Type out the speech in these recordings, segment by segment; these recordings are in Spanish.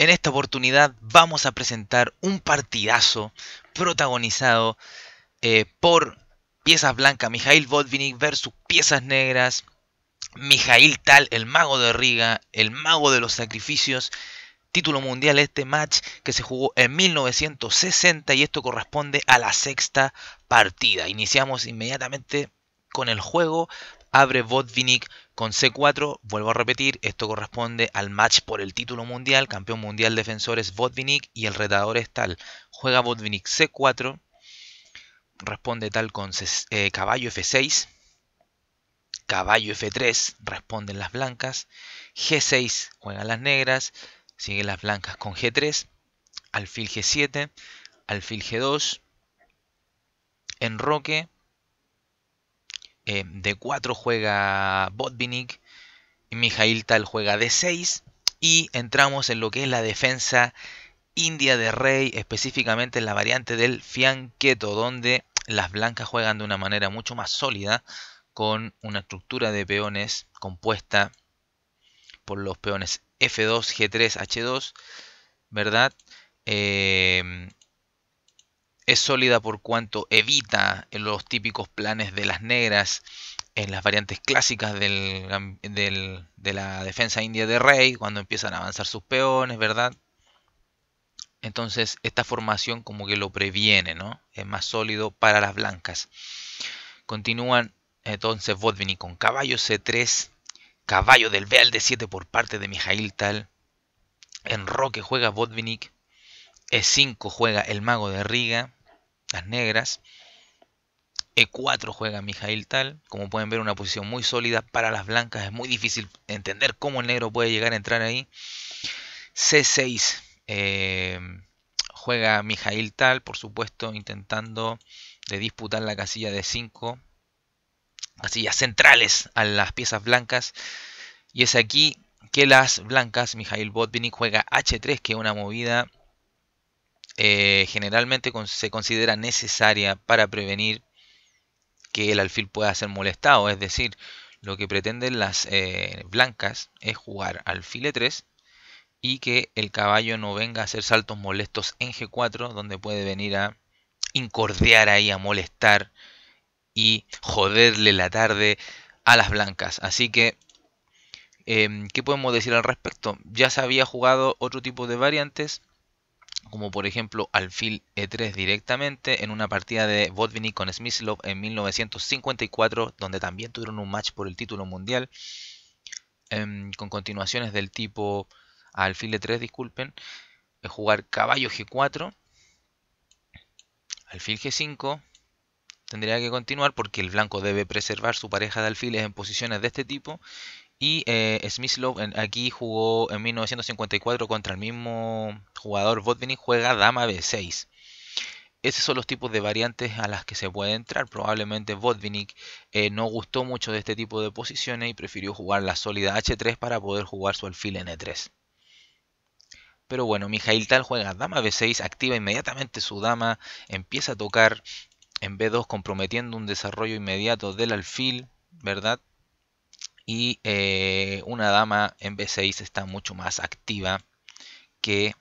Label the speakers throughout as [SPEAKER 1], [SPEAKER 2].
[SPEAKER 1] En esta oportunidad vamos a presentar un partidazo protagonizado eh, por piezas blancas Mijail Botvinnik versus piezas negras Mijail Tal, el mago de Riga, el mago de los sacrificios. Título mundial este match que se jugó en 1960 y esto corresponde a la sexta partida. Iniciamos inmediatamente con el juego. Abre Botvinnik con C4, vuelvo a repetir, esto corresponde al match por el título mundial, campeón mundial defensor es Botvinnik y el retador es tal. Juega Botvinnik C4, responde tal con eh, caballo F6, caballo F3, responden las blancas, G6 juegan las negras, siguen las blancas con G3, alfil G7, alfil G2, enroque, d eh, de 4 juega Botvinnik. Mijail Tal juega de 6. Y entramos en lo que es la defensa india de Rey, específicamente en la variante del Fianqueto, donde las blancas juegan de una manera mucho más sólida, con una estructura de peones compuesta por los peones F2, G3, H2, ¿verdad? Eh, es sólida por cuanto evita los típicos planes de las negras en las variantes clásicas de la defensa india de rey, cuando empiezan a avanzar sus peones, ¿verdad? Entonces esta formación como que lo previene, ¿no? Es más sólido para las blancas. Continúan entonces Botvinnik con caballo C3, caballo del B al D7 por parte de Mijail Tal. En Roque juega Botvinnik. E5 juega el mago de Riga las negras. E4 juega Mijail Tal. Como pueden ver, una posición muy sólida para las blancas. Es muy difícil entender cómo el negro puede llegar a entrar ahí. C6 eh, juega Mijail Tal, por supuesto, intentando de disputar la casilla de 5. Casillas centrales a las piezas blancas. Y es aquí que las blancas, Mijail Botvinnik, juega H3, que es una movida eh, generalmente se considera necesaria para prevenir que el alfil pueda ser molestado. Es decir, lo que pretenden las eh, blancas es jugar alfil E3 y que el caballo no venga a hacer saltos molestos en G4, donde puede venir a incordiar ahí, a molestar y joderle la tarde a las blancas. Así que, em, ¿qué podemos decir al respecto? Ya se había jugado otro tipo de variantes como por ejemplo alfil e3 directamente en una partida de Botvinnik con Smyslov en 1954, donde también tuvieron un match por el título mundial, em, con continuaciones del tipo alfil e3, disculpen, eh, jugar caballo g4, alfil g5, tendría que continuar porque el blanco debe preservar su pareja de alfiles en posiciones de este tipo y eh, aquí jugó en 1954 contra el mismo jugador Botvinnik, juega dama b6. Esos son los tipos de variantes a las que se puede entrar. Probablemente Botvinnik eh, no gustó mucho de este tipo de posiciones y prefirió jugar la sólida h3 para poder jugar su alfil n3. E Pero bueno, Mijail Tal juega dama b6, activa inmediatamente su dama, empieza a tocar en b2 comprometiendo un desarrollo inmediato del alfil, ¿verdad? y eh, una dama en B6 está mucho más activa que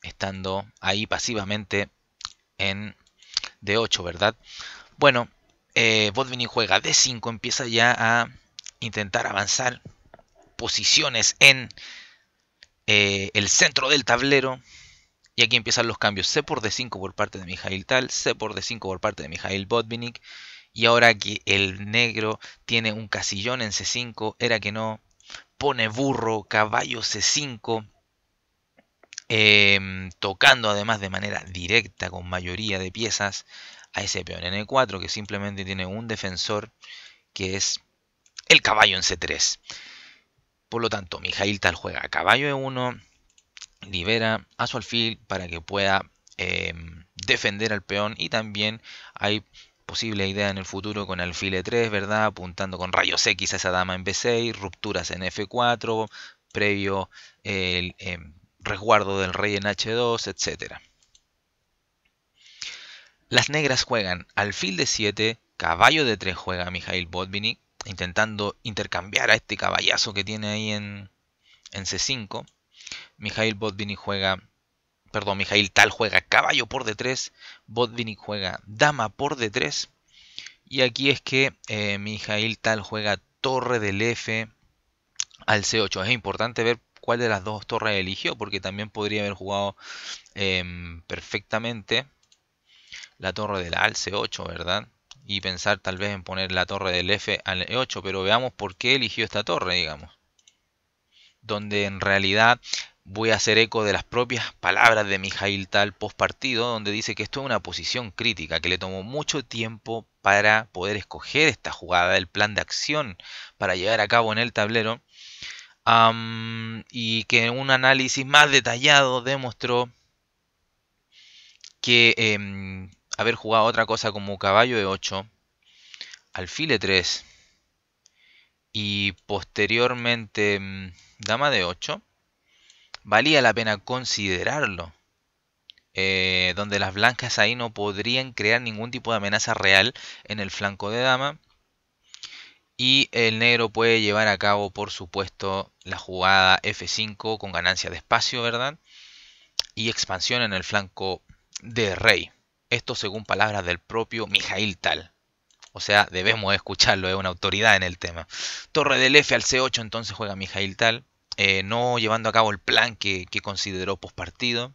[SPEAKER 1] estando ahí pasivamente en D8, ¿verdad? Bueno, eh, juega D5, empieza ya a intentar avanzar posiciones en eh, el centro del tablero. Y aquí empiezan los cambios. C por D5 por parte de Mijail Tal, C por D5 por parte de Mijail Botvinnik. Y ahora que el negro tiene un casillón en C5, era que no. Pone burro, caballo C5. Em, tocando además de manera directa con mayoría de piezas a ese peón en E4 que simplemente tiene un defensor que es el caballo en C3. Por lo tanto, Mijail Tal juega caballo E1, libera a su alfil para que pueda em, defender al peón y también hay Posible idea en el futuro con alfil e 3, ¿verdad? Apuntando con rayos X a esa dama en B6, rupturas en F4, previo el, em, resguardo del rey en H2, etc. Las negras juegan alfil de 7, caballo de 3 juega Mijail Botvinnik, intentando intercambiar a este caballazo que tiene ahí en, C5. Mijail Botvinnik juega Perdón, Mijail Tal juega caballo por D3. Botvinnik juega dama por D3. Y aquí es que eh, Mijail Tal juega torre del F al C8. Es importante ver cuál de las dos torres eligió, porque también podría haber jugado em, perfectamente la torre del al C8, ¿verdad? Y pensar tal vez en poner la torre del F al E8, pero veamos por qué eligió esta torre, digamos. Donde en realidad voy a hacer eco de las propias palabras de Mijail Tal postpartido. donde dice que esto es una posición crítica, que le tomó mucho tiempo para poder escoger esta jugada, el plan de acción para llevar a cabo en el tablero, y que un análisis más detallado demostró que em, haber jugado otra cosa como caballo de 8, de 3 y posteriormente em, dama de 8, valía la pena considerarlo. Eh, donde las blancas ahí no podrían crear ningún tipo de amenaza real en el flanco de dama. Y el negro puede llevar a cabo, por supuesto, la jugada F5 con ganancia de espacio, ¿verdad? Y expansión en el flanco de rey. Esto según palabras del propio Mijail Tal. O sea, debemos escucharlo, es una autoridad en el tema. Torre del F al C8, entonces juega Mijail Tal. Eh, no llevando a cabo el plan que, consideró pospartido.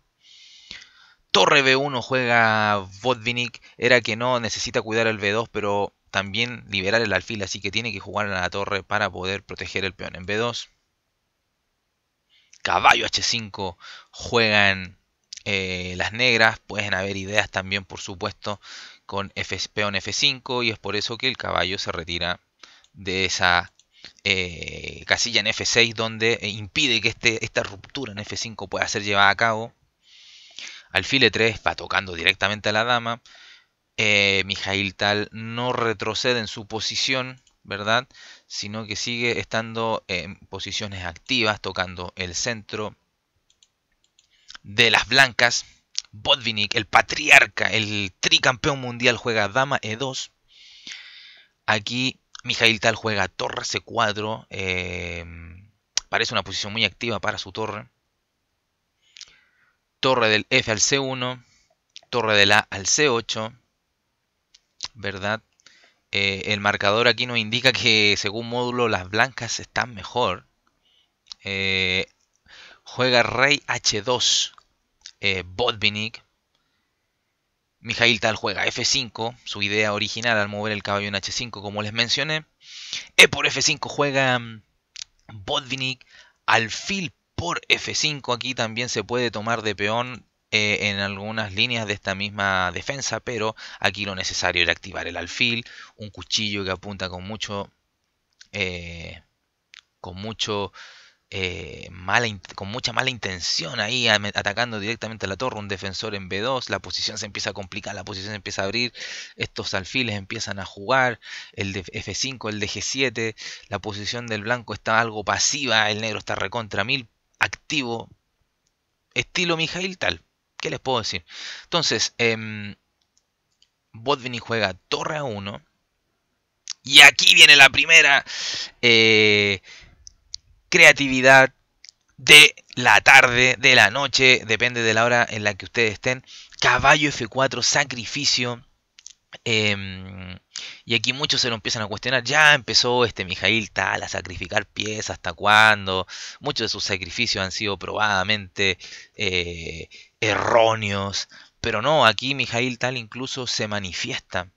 [SPEAKER 1] Torre B1 juega Vodvinik, era que no necesita cuidar el B2, pero también liberar el alfil, así que tiene que jugar a la torre para poder proteger el peón en B2. Caballo H5 juegan eh, las negras, pueden haber ideas también por supuesto con F, peón F5 y es por eso que el caballo se retira de esa eh, casilla en F6 donde eh, impide que este, esta ruptura en F5 pueda ser llevada a cabo. Alfil E3 va tocando directamente a la dama. Eh, Mijail Tal no retrocede en su posición, ¿verdad? Sino que sigue estando en posiciones activas, tocando el centro de las blancas. Botvinnik, el patriarca, el tricampeón mundial, juega dama E2. Aquí Mijail Tal juega torre C4. Em, parece una posición muy activa para su torre. Torre del F al C1. Torre del A al C8. ¿Verdad? Eh, el marcador aquí nos indica que según módulo las blancas están mejor. Eh, juega Rey H2. Eh, Botvinnik Mijail Tal juega F5, su idea original al mover el caballo en H5 como les mencioné. E por F5 juega mm, Botvinnik, alfil por F5, aquí también se puede tomar de peón eh, en algunas líneas de esta misma defensa, pero aquí lo necesario era activar el alfil, un cuchillo que apunta con mucho... Eh, con mucho eh, mala con mucha mala intención ahí atacando directamente a la torre, un defensor en B2, la posición se empieza a complicar, la posición se empieza a abrir, estos alfiles empiezan a jugar, el de F5, el de G7, la posición del blanco está algo pasiva, el negro está recontra mil, activo, estilo Mijail tal, ¿qué les puedo decir? Entonces, eh, em, Bodvini juega torre a 1, y aquí viene la primera... Eh, creatividad de la tarde, de la noche, depende de la hora en la que ustedes estén. Caballo F4, sacrificio. Em, y aquí muchos se lo empiezan a cuestionar. Ya empezó este Mijail Tal a sacrificar piezas. ¿hasta cuándo? Muchos de sus sacrificios han sido probadamente eh, erróneos. Pero no, aquí Mijail Tal incluso se manifiesta.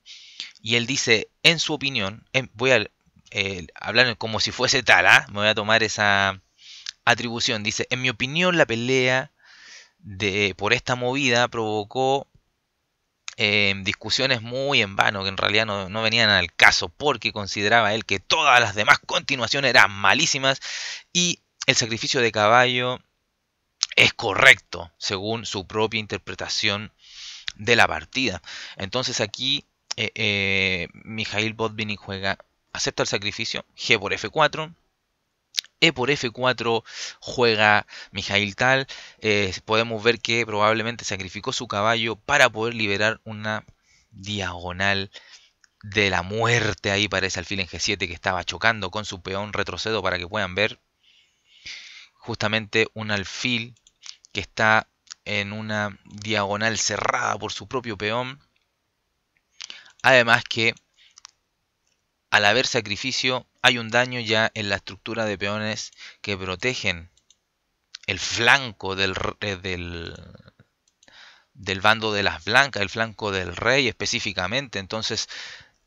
[SPEAKER 1] Y él dice, en su opinión, voy a eh, hablar como si fuese tal, ¿ah? me voy a tomar esa atribución. Dice, en mi opinión la pelea de, por esta movida provocó eh, discusiones muy en vano, que en realidad no, venían al caso, porque consideraba él que todas las demás continuaciones eran malísimas y el sacrificio de caballo es correcto, según su propia interpretación de la partida. Entonces aquí eh, Mijail Botvinnik juega acepta el sacrificio, G por F4, E por F4 juega Mijail Tal. Eh, podemos ver que probablemente sacrificó su caballo para poder liberar una diagonal de la muerte ahí para ese alfil en G7 que estaba chocando con su peón. Retrocedo para que puedan ver. Justamente un alfil que está en una diagonal cerrada por su propio peón. Además que al haber sacrificio, hay un daño ya en la estructura de peones que protegen el flanco eh, del, bando de las blancas, el flanco del rey específicamente. Entonces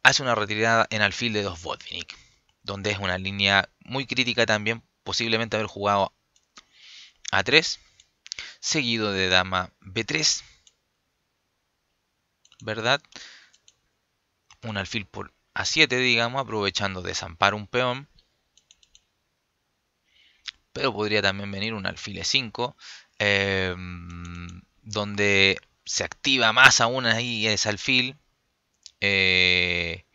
[SPEAKER 1] hace una retirada en alfil de dos Botvinnik, donde es una línea muy crítica también, posiblemente haber jugado a 3, seguido de dama B3, ¿verdad? Un alfil por a 7, digamos, aprovechando desampar un peón. Pero podría también venir un alfil 5, em, donde se activa más aún ahí ese alfil. Eh,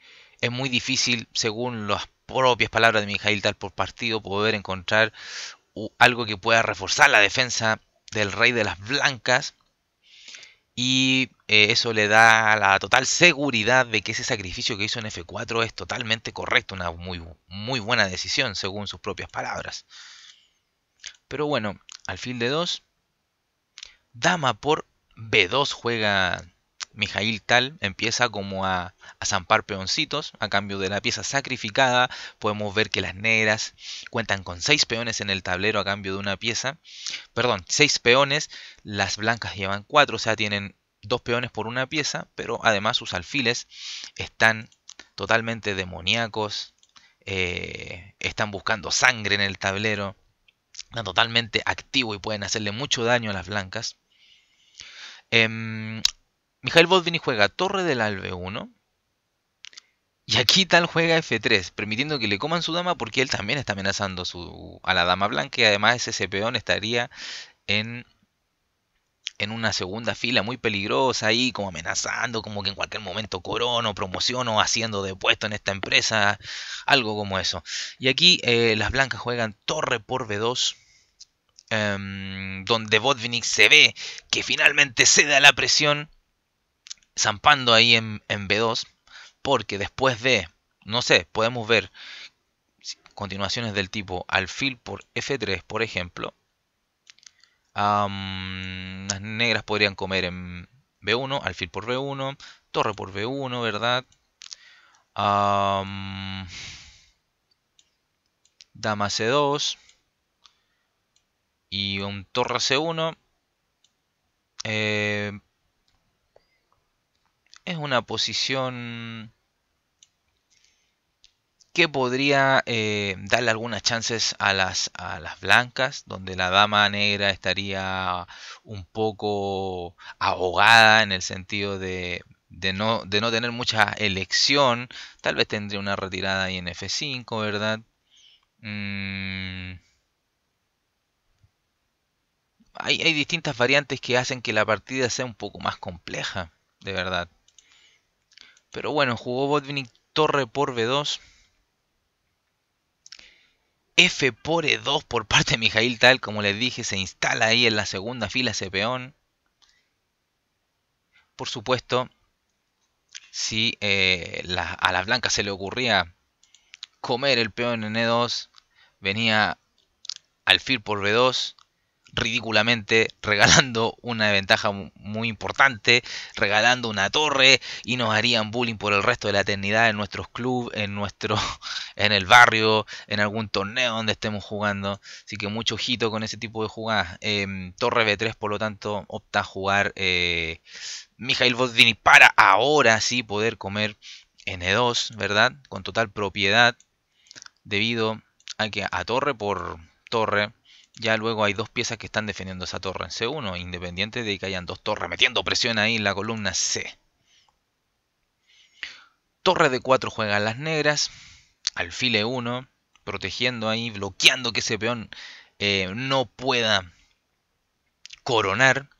[SPEAKER 1] es muy difícil, según las propias palabras de Mijail Tal por partido, poder encontrar algo que pueda reforzar la defensa del rey de las blancas y eh, eso le da la total seguridad de que ese sacrificio que hizo en F4 es totalmente correcto, una muy, muy buena decisión según sus propias palabras. Pero bueno, al fin de dos, dama por B2 juega Mijail Tal empieza como a, zampar peoncitos a cambio de la pieza sacrificada. Podemos ver que las negras cuentan con 6 peones en el tablero a cambio de una pieza. Perdón, 6 peones, las blancas llevan 4, o sea, tienen 2 peones por una pieza, pero además sus alfiles están totalmente demoníacos. Eh, están buscando sangre en el tablero. Están totalmente activos y pueden hacerle mucho daño a las blancas. Em, Mikhail Bodvini juega torre del alve 1. Y aquí tal juega F3, permitiendo que le coman su dama porque él también está amenazando su, a la dama blanca y además ese peón estaría en, en una segunda fila muy peligrosa ahí, como amenazando, como que en cualquier momento corona promoción o haciendo de puesto en esta empresa, algo como eso. Y aquí eh, las blancas juegan torre por B2. Em, donde Botvinnik se ve que finalmente cede a la presión zampando ahí en, B2, porque después de, no sé, podemos ver continuaciones del tipo alfil por F3, por ejemplo. las negras podrían comer en B1, alfil por B1, torre por B1, ¿verdad? dama C2 y un torre C1. Eh, es una posición que podría eh, darle algunas chances a las, a las blancas, donde la dama negra estaría un poco ahogada en el sentido de, no, de no tener mucha elección. Tal vez tendría una retirada ahí en F5, ¿verdad? Mm. hay distintas variantes que hacen que la partida sea un poco más compleja, de verdad. Pero bueno, jugó Botvinnik torre por B2. F por E2 por parte de Mijail Tal, como les dije, se instala ahí en la segunda fila ese peón. Por supuesto, si eh, la, a las blancas se le ocurría comer el peón en E2, venía alfil por B2, ridículamente regalando una ventaja muy importante, regalando una torre y nos harían bullying por el resto de la eternidad en nuestros clubes, en nuestro en el barrio, en algún torneo donde estemos jugando. Así que mucho ojito con ese tipo de jugadas. Em, torre B3 por lo tanto opta a jugar eh, Mijail Vodini para ahora sí poder comer N2, ¿verdad? Con total propiedad debido a que a torre por torre ya luego hay dos piezas que están defendiendo esa torre en C1, independiente de que hayan dos torres metiendo presión ahí en la columna C. Torre de 4 juegan las negras, alfil 1 protegiendo ahí, bloqueando que ese peón eh, no pueda coronar.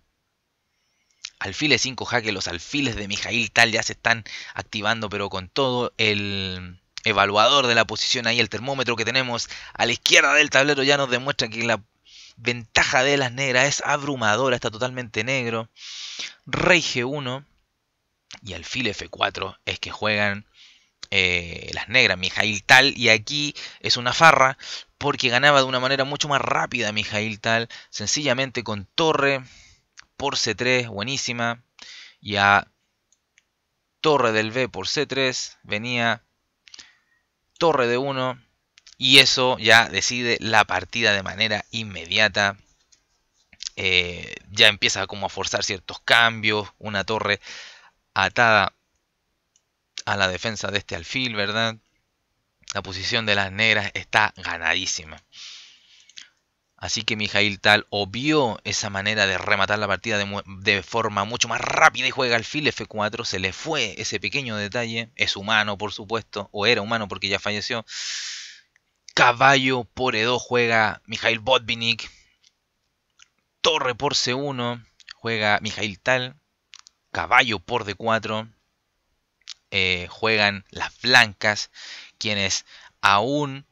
[SPEAKER 1] Alfil E5 jaque, los alfiles de Mijail tal ya se están activando, pero con todo el evaluador de la posición ahí, el termómetro que tenemos a la izquierda del tablero ya nos demuestra que la ventaja de las negras es abrumadora, está totalmente negro. Rey G1 y alfil F4 es que juegan eh, las negras, Mijail Tal, y aquí es una farra porque ganaba de una manera mucho más rápida Mijail Tal, sencillamente con torre por C3, buenísima, y a torre del B por C3 venía torre de 1 y eso ya decide la partida de manera inmediata. Eh, ya empieza como a forzar ciertos cambios, una torre atada a la defensa de este alfil, ¿verdad? La posición de las negras está ganadísima. Así que Mijail Tal obvió esa manera de rematar la partida de, forma mucho más rápida y juega alfil F4. Se le fue ese pequeño detalle. Es humano, por supuesto, o era humano porque ya falleció. Caballo por E2 juega Mijail Botvinnik. Torre por C1 juega Mijail Tal. Caballo por D4. Eh, juegan las blancas, quienes aún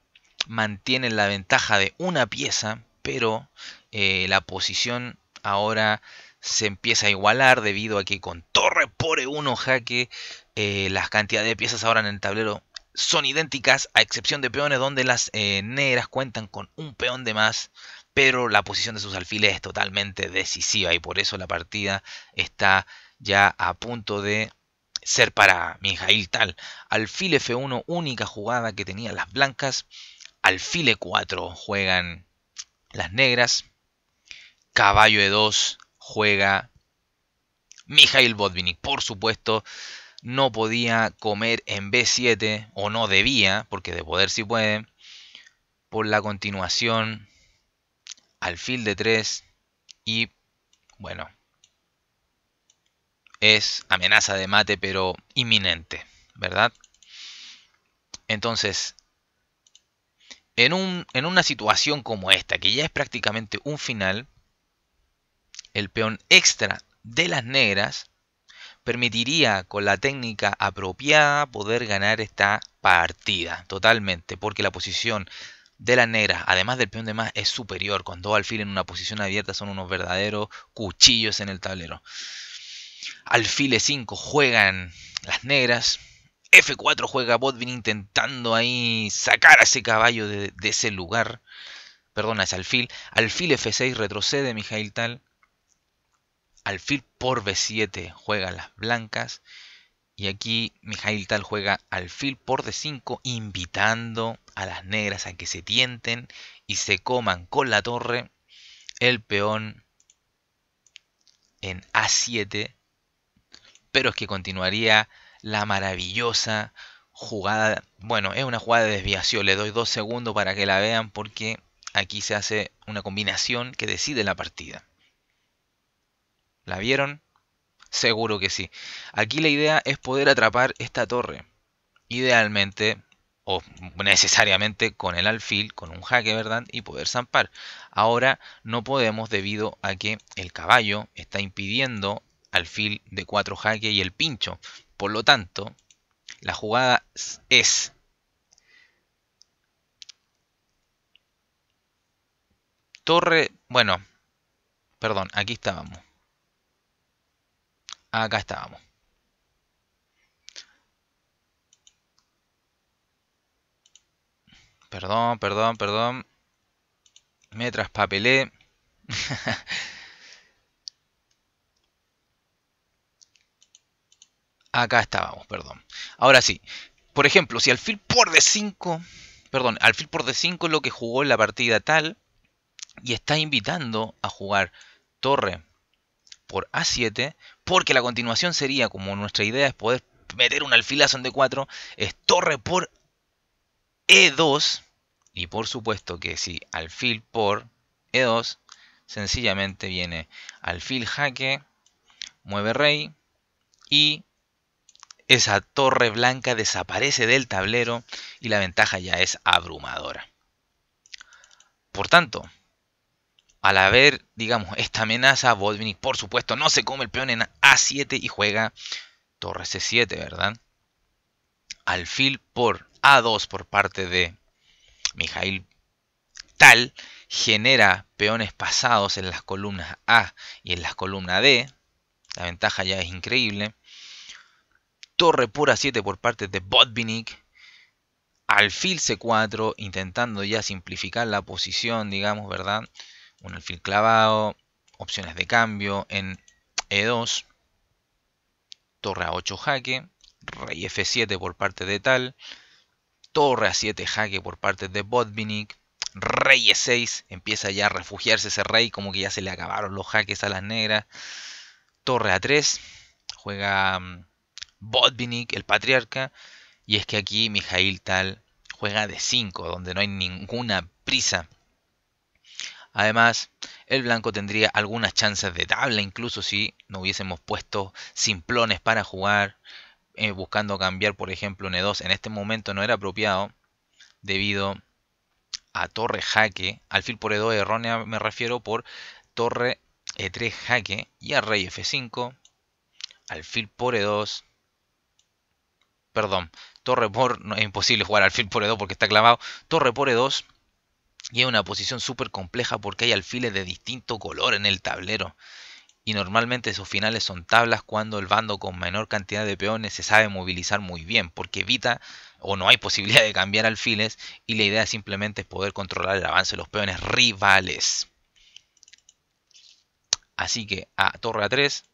[SPEAKER 1] mantienen la ventaja de una pieza pero eh, la posición ahora se empieza a igualar debido a que con torre por 1 e jaque eh, las cantidades de piezas ahora en el tablero son idénticas a excepción de peones donde las eh, negras cuentan con un peón de más pero la posición de sus alfiles es totalmente decisiva y por eso la partida está ya a punto de ser para Mijail Tal. Alfil F1, única jugada que tenían las blancas. Alfil 4 e juegan las negras. Caballo de 2 juega Mijail Botvinnik, por supuesto. No podía comer en B7, o no debía, porque de poder si puede. Por la continuación, alfil de 3 y, bueno, es amenaza de mate, pero inminente, ¿verdad? Entonces, en, una situación como esta, que ya es prácticamente un final, el peón extra de las negras permitiría con la técnica apropiada poder ganar esta partida totalmente, porque la posición de las negras, además del peón de más, es superior. Con dos alfiles en una posición abierta son unos verdaderos cuchillos en el tablero. Alfiles 5 juegan las negras, F4 juega Bodvin intentando ahí sacar a ese caballo de, ese lugar. Perdona, es alfil. Alfil F6 retrocede Mijail Tal. Alfil por B7 juega las blancas. Y aquí Mijail Tal juega alfil por D5, invitando a las negras a que se tienten y se coman con la torre el peón en A7. Pero es que continuaría la maravillosa jugada. Bueno, es una jugada de desviación. Le doy dos segundos para que la vean porque aquí se hace una combinación que decide la partida. ¿La vieron? Seguro que sí. Aquí la idea es poder atrapar esta torre. Idealmente o necesariamente con el alfil, con un jaque, ¿verdad? Y poder zampar. Ahora no podemos debido a que el caballo está impidiendo alfil de 4 jaque y el pincho. Por lo tanto, la jugada es torre, bueno, perdón, aquí estábamos. Acá estábamos. Perdón, perdón, perdón. Me traspapelé. Acá estábamos, perdón. Ahora sí, por ejemplo, si alfil por D5, perdón, alfil por D5 es lo que jugó en la partida tal y está invitando a jugar torre por A7, porque la continuación sería, como nuestra idea es poder meter un alfilazo en D4, es torre por E2, y por supuesto que si alfil por E2, sencillamente viene alfil jaque, mueve rey y esa torre blanca desaparece del tablero y la ventaja ya es abrumadora. Por tanto, al haber, digamos, esta amenaza, Botvinnik por supuesto no se come el peón en A7 y juega torre C7, ¿verdad? Alfil por A2 por parte de Mijail Tal genera peones pasados en las columnas A y en las columnas D. La ventaja ya es increíble torre pura 7 por parte de Botvinnik, alfil C4, intentando ya simplificar la posición, digamos, ¿verdad? Un alfil clavado, opciones de cambio en E2, torre A8 jaque, rey F7 por parte de tal, torre A7 jaque por parte de Botvinnik, rey E6, empieza ya a refugiarse ese rey, como que ya se le acabaron los jaques a las negras, torre A3, juega mm, Botvinnik, el patriarca, y es que aquí Mijail Tal juega de 5, donde no hay ninguna prisa. Además, el blanco tendría algunas chances de tabla, incluso si no hubiésemos puesto simplones para jugar, eh, buscando cambiar, por ejemplo, un E2. En este momento no era apropiado, debido a torre jaque, alfil por E2 errónea me refiero por torre E3 jaque y a rey F5, alfil por E2, perdón, torre por, es imposible jugar alfil por E2 porque está clavado, torre por E2 y es una posición súper compleja porque hay alfiles de distinto color en el tablero. Y normalmente esos finales son tablas cuando el bando con menor cantidad de peones se sabe movilizar muy bien, porque evita o no hay posibilidad de cambiar alfiles y la idea simplemente es poder controlar el avance de los peones rivales. Así que a torre a3,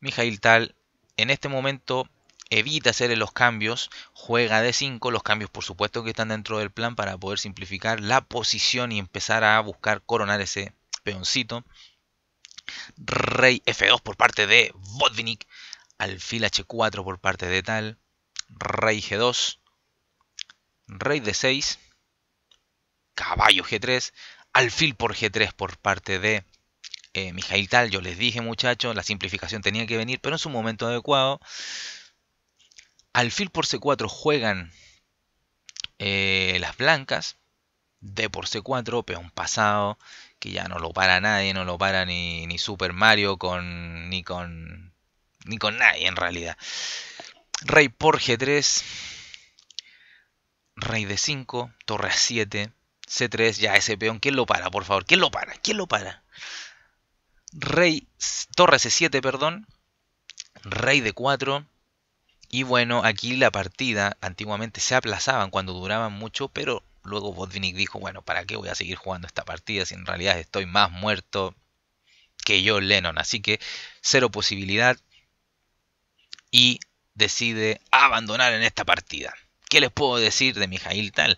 [SPEAKER 1] Mijail Tal en este momento evita hacer los cambios, juega de 5, los cambios por supuesto que están dentro del plan para poder simplificar la posición y empezar a buscar coronar ese peoncito. Rey F2 por parte de Botvinnik, alfil H4 por parte de Tal, Rey G2, Rey D6, Caballo G3, alfil por G3 por parte de eh, Mijail Tal. Yo les dije muchachos, la simplificación tenía que venir, pero en su momento adecuado. Alfil por C4 juegan eh, las blancas. D por C4, peón pasado, que ya no lo para nadie, no lo para ni, Super Mario con, ni con ni con nadie en realidad. Rey por G3, Rey de 5, Torre a 7, C3, ya ese peón, ¿quién lo para, por favor? ¿Quién lo para? ¿Quién lo para? Rey, Torre C7, perdón, Rey de 4, y bueno, aquí la partida antiguamente se aplazaban cuando duraban mucho, pero luego Botvinnik dijo, bueno, ¿para qué voy a seguir jugando esta partida si en realidad estoy más muerto que yo Lennon? Así que cero posibilidad y decide abandonar en esta partida. ¿Qué les puedo decir de Mijail Tal?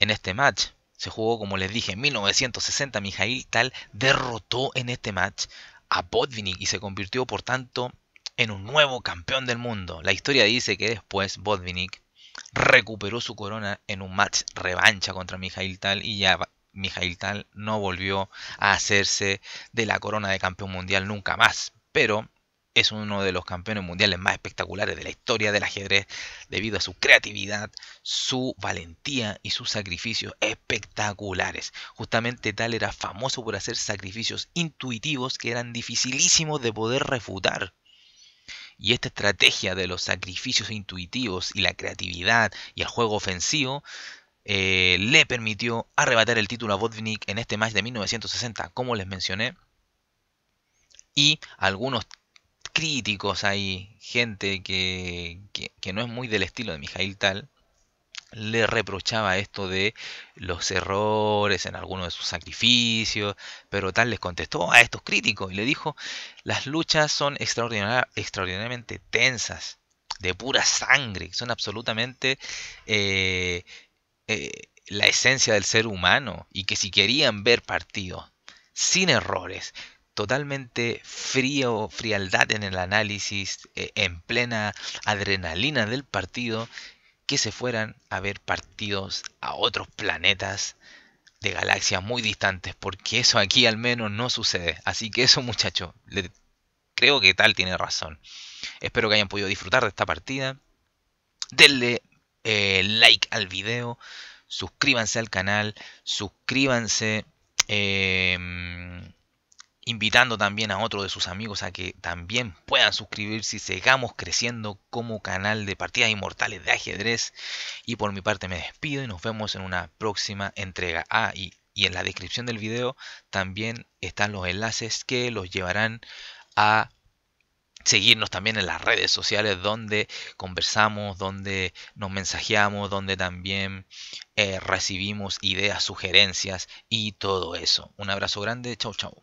[SPEAKER 1] En este match se jugó, como les dije, en 1960. Mijail Tal derrotó en este match a Botvinnik y se convirtió, por tanto, en un nuevo campeón del mundo. La historia dice que después Botvinnik recuperó su corona en un match revancha contra Mijail Tal y ya Mijail Tal no volvió a hacerse de la corona de campeón mundial nunca más. Pero es uno de los campeones mundiales más espectaculares de la historia del ajedrez debido a su creatividad, su valentía y sus sacrificios espectaculares. Justamente tal era famoso por hacer sacrificios intuitivos que eran dificilísimos de poder refutar. Y esta estrategia de los sacrificios intuitivos y la creatividad y el juego ofensivo eh, le permitió arrebatar el título a Botvinnik en este match de 1960, como les mencioné. Y algunos críticos hay gente que, que no es muy del estilo de Mijail Tal, le reprochaba esto de los errores en algunos de sus sacrificios, pero tal les contestó a estos críticos y le dijo, las luchas son extraordinariamente tensas, de pura sangre, son absolutamente eh, eh, la esencia del ser humano y que si querían ver partido sin errores, totalmente frío, frialdad en el análisis, eh, en plena adrenalina del partido, que se fueran a ver partidos a otros planetas de galaxias muy distantes, porque eso aquí al menos no sucede. Así que eso muchachos, creo que tal tiene razón. Espero que hayan podido disfrutar de esta partida. Denle eh, like al video, suscríbanse al canal, suscríbanse... Em, invitando también a otro de sus amigos a que también puedan suscribirse y sigamos creciendo como canal de partidas inmortales de ajedrez. Y por mi parte me despido y nos vemos en una próxima entrega. Ah, y, en la descripción del video también están los enlaces que los llevarán a seguirnos también en las redes sociales donde conversamos, donde nos mensajeamos, donde también eh, recibimos ideas, sugerencias y todo eso. Un abrazo grande, chau chau.